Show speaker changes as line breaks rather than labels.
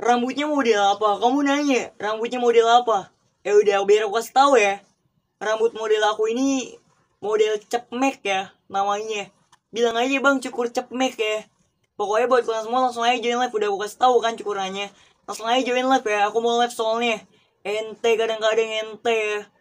rambutnya model apa kamu nanya rambutnya model apa eh udah biar aku kasih tahu ya rambut model aku ini model cepmek ya namanya bilang aja bang cukur cepmek ya pokoknya buat kalian semua langsung aja join live udah aku kasih tahu kan cukurannya langsung aja join live ya aku mau live soalnya ente kadang-kadang ente ya